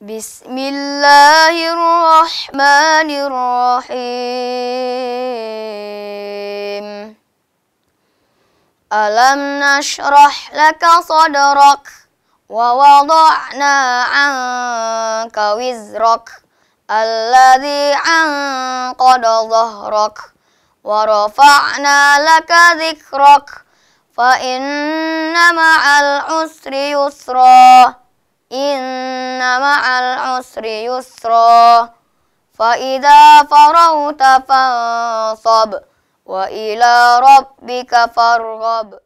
بسم الله الرحمن الرحيم ألم نشرح لك صدرك ووضعنا عنك وزرك الذي عنقد ظهرك ورفعنا لك ذكرك فإن مع العسر يسرا إن مع العسر يسرا فإذا فرغت فانصب وإلى ربك فارغب